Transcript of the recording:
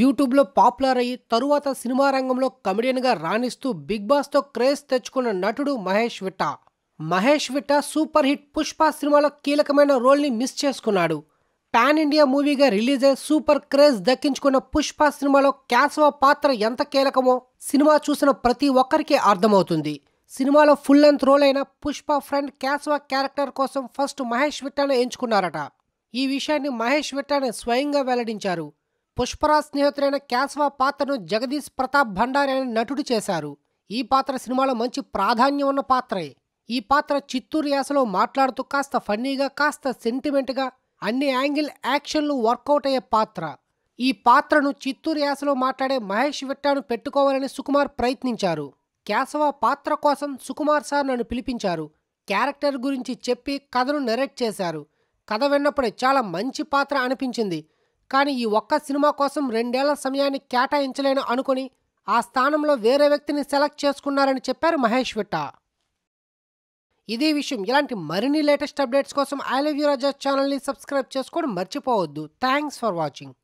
యూట్యూబ్లో పాపులర్ అయ్యి తరువాత సినిమా రంగంలో కమెడియన్గా రాణిస్తూ బిగ్ బాస్తో క్రేజ్ తెచ్చుకున్న నటుడు మహేష్ విట్ట మహేష్ విట్ట సూపర్ హిట్ పుష్ప సినిమాలో కీలకమైన రోల్ని మిస్ చేసుకున్నాడు పాన్ ఇండియా మూవీగా రిలీజ్ అయ్యి సూపర్ క్రేజ్ దక్కించుకున్న పుష్ప సినిమాలో క్యాసవ పాత్ర ఎంత కీలకమో సినిమా చూసిన ప్రతి ఒక్కరికి అర్థమవుతుంది సినిమాలో ఫుల్ లెంత్ రోల్ అయిన పుష్ప ఫ్రెండ్ క్యాసవ క్యారెక్టర్ కోసం ఫస్ట్ మహేష్ విట్టాను ఎంచుకున్నారట ఈ విషయాన్ని మహేష్ విట్టానే స్వయంగా వెల్లడించారు పుష్పరాజ్ స్నేహితుడైన కేశవ పాత్రను జగదీష్ ప్రతాప్ భండారి అనే నటుడు చేశారు ఈ పాత్ర సినిమాలో మంచి ప్రాధాన్యం ఉన్న పాత్రే ఈ పాత్ర చిత్తూరు యాసలో మాట్లాడుతూ కాస్త ఫన్నీగా కాస్త సెంటిమెంట్గా అన్ని యాంగిల్ యాక్షన్లు వర్కౌట్ అయ్యే పాత్ర ఈ పాత్రను చిత్తూరు యాసలో మాట్లాడే మహేష్ విట్టాను పెట్టుకోవాలని సుకుమార్ ప్రయత్నించారు కేశవ పాత్ర కోసం సుకుమార్ సార్ నన్ను పిలిపించారు క్యారెక్టర్ గురించి చెప్పి కథను నెరెక్ట్ చేశారు కథ విన్నప్పుడే చాలా మంచి పాత్ర అనిపించింది కానీ ఈ ఒక్క సినిమా కోసం రెండేళ్ల సమయాన్ని కేటాయించలేను అనుకుని ఆ స్థానంలో వేరే వ్యక్తిని సెలెక్ట్ చేసుకున్నారని చెప్పారు మహేష్ విట్ట ఇదే విషయం ఇలాంటి మరిన్ని లేటెస్ట్ అప్డేట్స్ కోసం ఐ లవ్ యూ రాజా ఛానల్ని సబ్స్క్రైబ్ చేసుకోవడం మర్చిపోవద్దు థ్యాంక్స్ ఫర్ వాచింగ్